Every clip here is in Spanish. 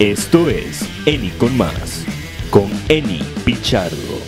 Esto es Eni con más, con Eni Pichardo.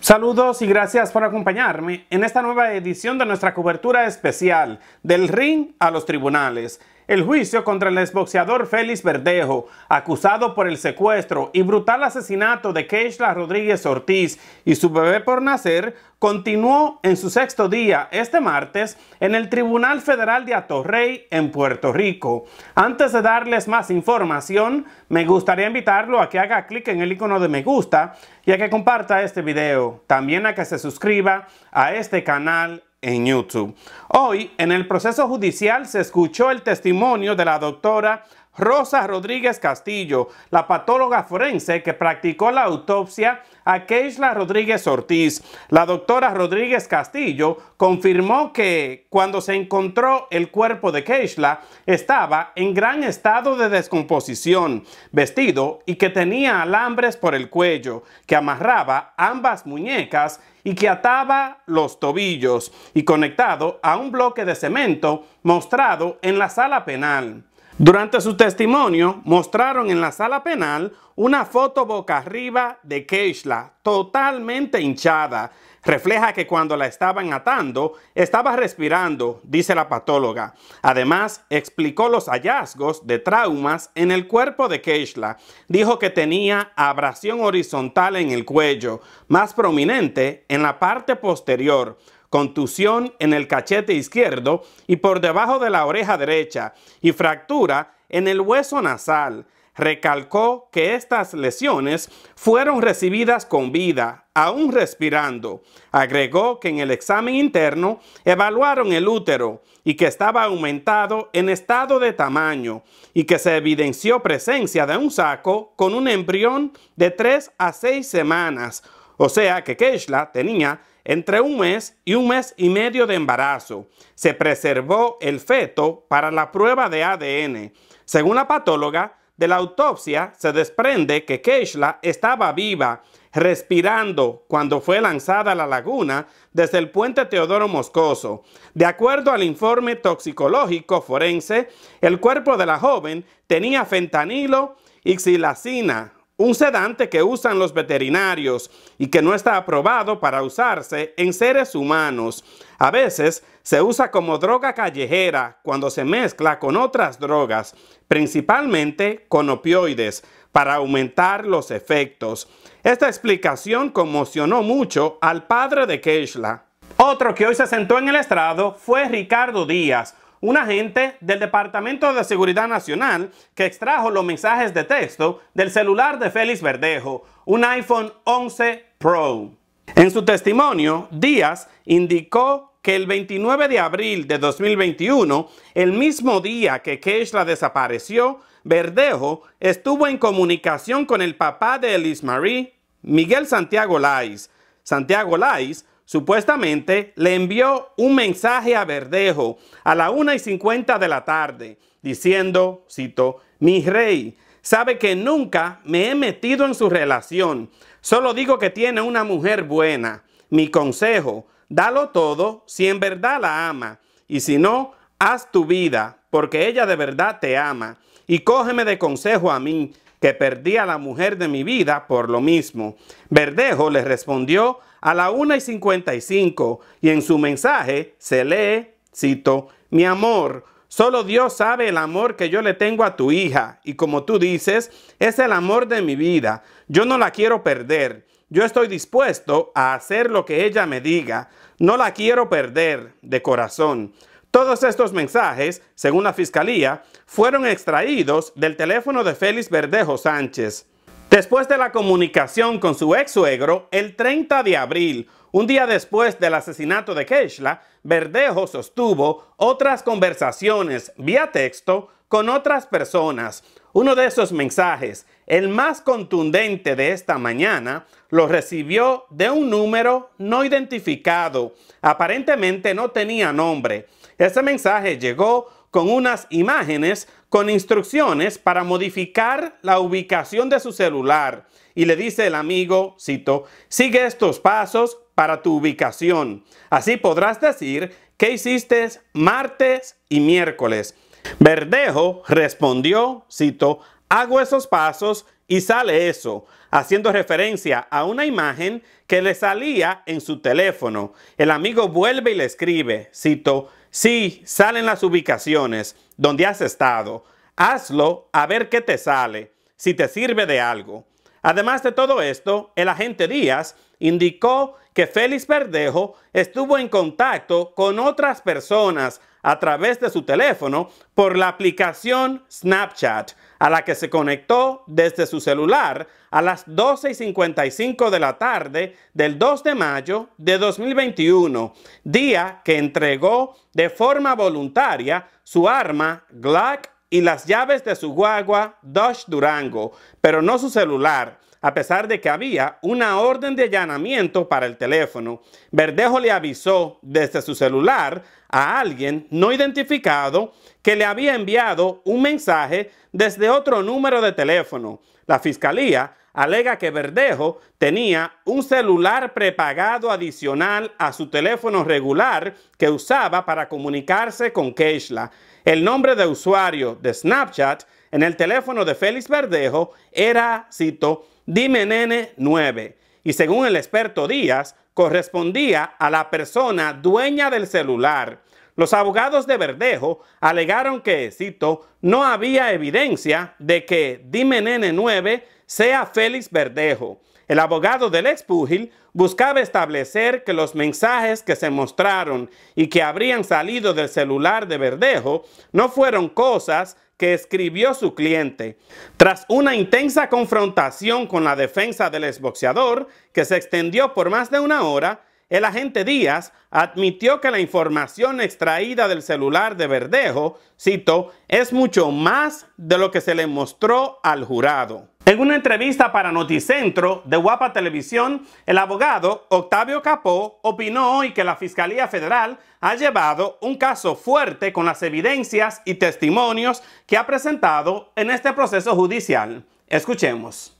Saludos y gracias por acompañarme en esta nueva edición de nuestra cobertura especial del ring a los tribunales el juicio contra el exboxeador Félix Verdejo, acusado por el secuestro y brutal asesinato de Keishla Rodríguez Ortiz y su bebé por nacer, continuó en su sexto día este martes en el Tribunal Federal de Atorrey en Puerto Rico. Antes de darles más información, me gustaría invitarlo a que haga clic en el icono de me gusta y a que comparta este video. También a que se suscriba a este canal en YouTube. Hoy, en el proceso judicial, se escuchó el testimonio de la doctora Rosa Rodríguez Castillo, la patóloga forense que practicó la autopsia a Keishla Rodríguez Ortiz. La doctora Rodríguez Castillo confirmó que cuando se encontró el cuerpo de Keishla, estaba en gran estado de descomposición, vestido y que tenía alambres por el cuello, que amarraba ambas muñecas y que ataba los tobillos y conectado a un bloque de cemento mostrado en la sala penal. Durante su testimonio, mostraron en la sala penal una foto boca arriba de Keishla, totalmente hinchada. Refleja que cuando la estaban atando, estaba respirando, dice la patóloga. Además, explicó los hallazgos de traumas en el cuerpo de Keishla. Dijo que tenía abrasión horizontal en el cuello, más prominente en la parte posterior contusión en el cachete izquierdo y por debajo de la oreja derecha y fractura en el hueso nasal. Recalcó que estas lesiones fueron recibidas con vida, aún respirando. Agregó que en el examen interno evaluaron el útero y que estaba aumentado en estado de tamaño y que se evidenció presencia de un saco con un embrión de 3 a 6 semanas. O sea que Keshla tenía entre un mes y un mes y medio de embarazo. Se preservó el feto para la prueba de ADN. Según la patóloga, de la autopsia se desprende que Keishla estaba viva, respirando cuando fue lanzada a la laguna desde el puente Teodoro Moscoso. De acuerdo al informe toxicológico forense, el cuerpo de la joven tenía fentanilo, y xilacina, un sedante que usan los veterinarios y que no está aprobado para usarse en seres humanos. A veces se usa como droga callejera cuando se mezcla con otras drogas, principalmente con opioides, para aumentar los efectos. Esta explicación conmocionó mucho al padre de Keshla. Otro que hoy se sentó en el estrado fue Ricardo Díaz, un agente del Departamento de Seguridad Nacional que extrajo los mensajes de texto del celular de Félix Verdejo, un iPhone 11 Pro. En su testimonio, Díaz indicó que el 29 de abril de 2021, el mismo día que Keishla desapareció, Verdejo estuvo en comunicación con el papá de Elise Marie, Miguel Santiago Lais. Santiago Lais supuestamente le envió un mensaje a Verdejo a la 1 y 50 de la tarde, diciendo, cito, mi rey, sabe que nunca me he metido en su relación, solo digo que tiene una mujer buena. Mi consejo, dalo todo si en verdad la ama, y si no, haz tu vida, porque ella de verdad te ama, y cógeme de consejo a mí, que perdí a la mujer de mi vida por lo mismo. Verdejo le respondió a la 1 y 55 y en su mensaje se lee, cito, mi amor, solo Dios sabe el amor que yo le tengo a tu hija y como tú dices, es el amor de mi vida, yo no la quiero perder, yo estoy dispuesto a hacer lo que ella me diga, no la quiero perder de corazón. Todos estos mensajes, según la fiscalía, fueron extraídos del teléfono de Félix Verdejo Sánchez. Después de la comunicación con su ex suegro, el 30 de abril, un día después del asesinato de Keishla, Verdejo sostuvo otras conversaciones vía texto con otras personas. Uno de esos mensajes, el más contundente de esta mañana, lo recibió de un número no identificado. Aparentemente no tenía nombre. Ese mensaje llegó con unas imágenes con instrucciones para modificar la ubicación de su celular. Y le dice el amigo, cito, sigue estos pasos para tu ubicación. Así podrás decir qué hiciste martes y miércoles. Verdejo respondió, cito, hago esos pasos y sale eso haciendo referencia a una imagen que le salía en su teléfono. El amigo vuelve y le escribe, cito, sí, salen las ubicaciones donde has estado. Hazlo a ver qué te sale, si te sirve de algo. Además de todo esto, el agente Díaz indicó que Félix Verdejo estuvo en contacto con otras personas a través de su teléfono por la aplicación Snapchat, a la que se conectó desde su celular a las 12 y 55 de la tarde del 2 de mayo de 2021, día que entregó de forma voluntaria su arma Glock y las llaves de su guagua Dodge Durango, pero no su celular a pesar de que había una orden de allanamiento para el teléfono. Verdejo le avisó desde su celular a alguien no identificado que le había enviado un mensaje desde otro número de teléfono. La fiscalía alega que Verdejo tenía un celular prepagado adicional a su teléfono regular que usaba para comunicarse con Keishla. El nombre de usuario de Snapchat en el teléfono de Félix Verdejo era, cito, Nene 9 y según el experto Díaz, correspondía a la persona dueña del celular. Los abogados de Verdejo alegaron que, cito, no había evidencia de que Dime Nene 9 sea Félix Verdejo. El abogado del expúgil buscaba establecer que los mensajes que se mostraron y que habrían salido del celular de Verdejo no fueron cosas que escribió su cliente. Tras una intensa confrontación con la defensa del exboxeador, que se extendió por más de una hora, el agente Díaz admitió que la información extraída del celular de Verdejo, cito, es mucho más de lo que se le mostró al jurado. En una entrevista para Noticentro de Guapa Televisión, el abogado Octavio Capó opinó hoy que la Fiscalía Federal ha llevado un caso fuerte con las evidencias y testimonios que ha presentado en este proceso judicial. Escuchemos.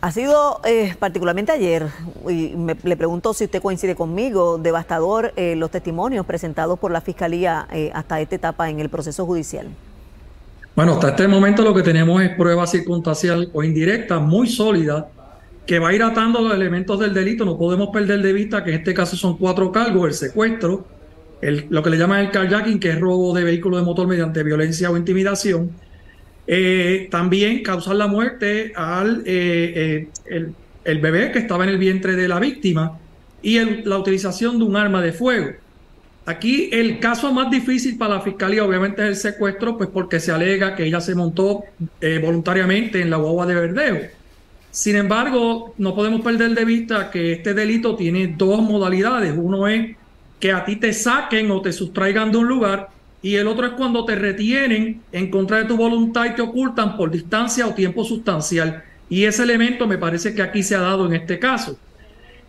Ha sido eh, particularmente ayer, y me, le pregunto si usted coincide conmigo, devastador eh, los testimonios presentados por la Fiscalía eh, hasta esta etapa en el proceso judicial. Bueno, hasta este momento lo que tenemos es prueba circunstancial o indirecta muy sólida que va a ir atando los elementos del delito. No podemos perder de vista que en este caso son cuatro cargos, el secuestro, lo que le llaman el carjacking, que es robo de vehículo de motor mediante violencia o intimidación. Eh, también causar la muerte al eh, eh, el, bebé que estaba en el vientre de la víctima y la utilización de un arma de fuego. Aquí el caso más difícil para la fiscalía obviamente es el secuestro, pues porque se alega que ella se montó eh, voluntariamente en la guagua de verdeo Sin embargo, no podemos perder de vista que este delito tiene dos modalidades. Uno es que a ti te saquen o te sustraigan de un lugar y el otro es cuando te retienen en contra de tu voluntad y te ocultan por distancia o tiempo sustancial. Y ese elemento me parece que aquí se ha dado en este caso.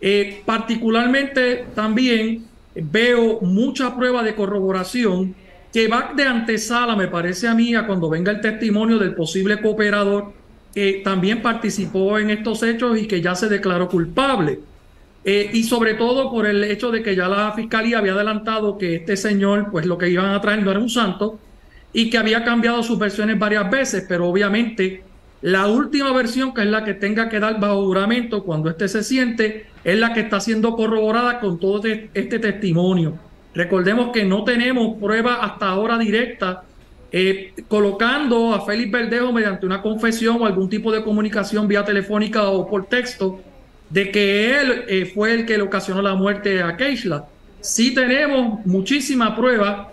Eh, particularmente también veo mucha prueba de corroboración que va de antesala, me parece a mí, a cuando venga el testimonio del posible cooperador que también participó en estos hechos y que ya se declaró culpable. Eh, y sobre todo por el hecho de que ya la fiscalía había adelantado que este señor, pues lo que iban a traer no era un santo y que había cambiado sus versiones varias veces, pero obviamente la última versión, que es la que tenga que dar bajo juramento cuando éste se siente, es la que está siendo corroborada con todo este, este testimonio. Recordemos que no tenemos prueba hasta ahora directa eh, colocando a Félix Verdejo mediante una confesión o algún tipo de comunicación vía telefónica o por texto de que él eh, fue el que le ocasionó la muerte a Keishla. Sí tenemos muchísima prueba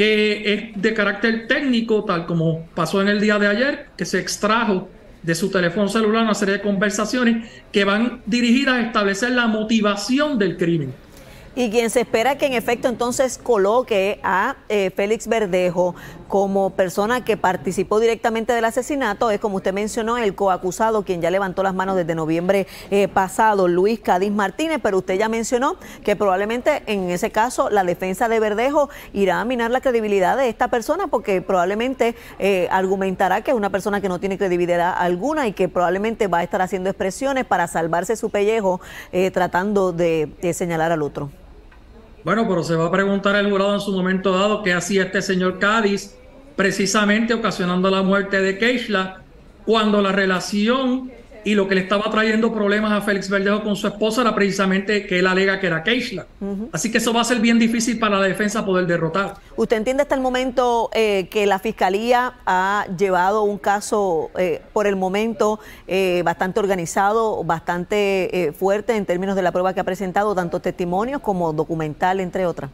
que es de carácter técnico, tal como pasó en el día de ayer, que se extrajo de su teléfono celular una serie de conversaciones que van dirigidas a establecer la motivación del crimen. Y quien se espera que en efecto entonces coloque a eh, Félix Verdejo como persona que participó directamente del asesinato es, como usted mencionó, el coacusado, quien ya levantó las manos desde noviembre eh, pasado, Luis Cádiz Martínez, pero usted ya mencionó que probablemente en ese caso la defensa de Verdejo irá a minar la credibilidad de esta persona porque probablemente eh, argumentará que es una persona que no tiene credibilidad alguna y que probablemente va a estar haciendo expresiones para salvarse su pellejo tratando de señalar al otro. Bueno, pero se va a preguntar el jurado en su momento dado qué hacía este señor Cádiz precisamente ocasionando la muerte de Keishla cuando la relación y lo que le estaba trayendo problemas a Félix Verdejo con su esposa era precisamente que él alega que era Keishla. Así que eso va a ser bien difícil para la defensa poder derrotar. ¿Usted entiende hasta el momento eh, que la fiscalía ha llevado un caso eh, por el momento eh, bastante organizado, bastante fuerte en términos de la prueba que ha presentado, tanto testimonios como documental, entre otras?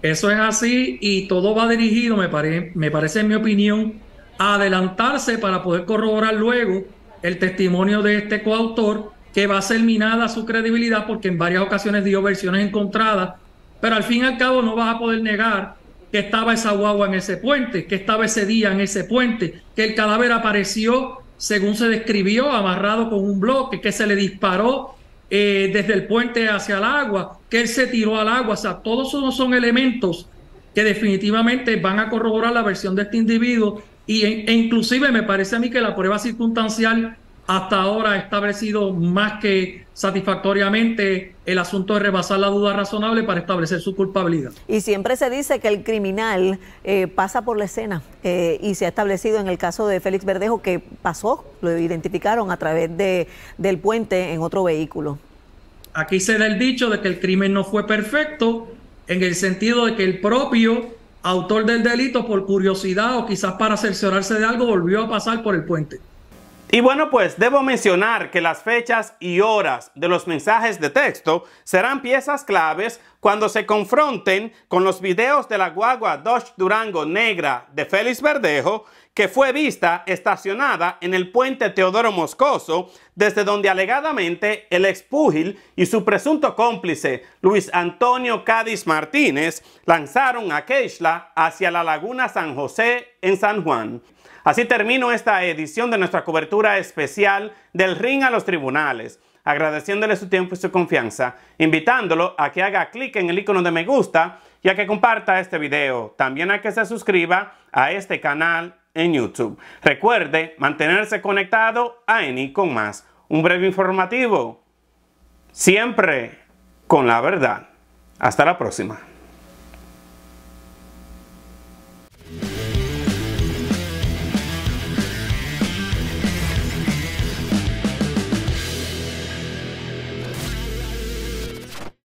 Eso es así y todo va dirigido, me, me parece en mi opinión, a adelantarse para poder corroborar luego el testimonio de este coautor que va a ser minada su credibilidad porque en varias ocasiones dio versiones encontradas, pero al fin y al cabo no vas a poder negar que estaba esa guagua en ese puente, que estaba ese día en ese puente, que el cadáver apareció, según se describió, amarrado con un bloque, que se le disparó eh, desde el puente hacia el agua, que él se tiró al agua, o sea, todos esos son elementos que definitivamente van a corroborar la versión de este individuo y, e, e inclusive me parece a mí que la prueba circunstancial hasta ahora ha establecido más que satisfactoriamente el asunto de rebasar la duda razonable para establecer su culpabilidad. Y siempre se dice que el criminal eh, pasa por la escena eh, y se ha establecido en el caso de Félix Verdejo que pasó, lo identificaron a través de, del puente en otro vehículo. Aquí se da el dicho de que el crimen no fue perfecto en el sentido de que el propio autor del delito, por curiosidad o quizás para cerciorarse de algo, volvió a pasar por el puente. Y bueno, pues debo mencionar que las fechas y horas de los mensajes de texto serán piezas claves cuando se confronten con los videos de la guagua Dodge Durango negra de Félix Verdejo que fue vista estacionada en el puente Teodoro Moscoso, desde donde alegadamente el expúgil y su presunto cómplice Luis Antonio Cádiz Martínez lanzaron a Keishla hacia la laguna San José en San Juan. Así termino esta edición de nuestra cobertura especial del ring a los tribunales agradeciéndole su tiempo y su confianza, invitándolo a que haga clic en el icono de me gusta y a que comparta este video, también a que se suscriba a este canal en YouTube. Recuerde mantenerse conectado a ENI con más. Un breve informativo. Siempre con la verdad. Hasta la próxima.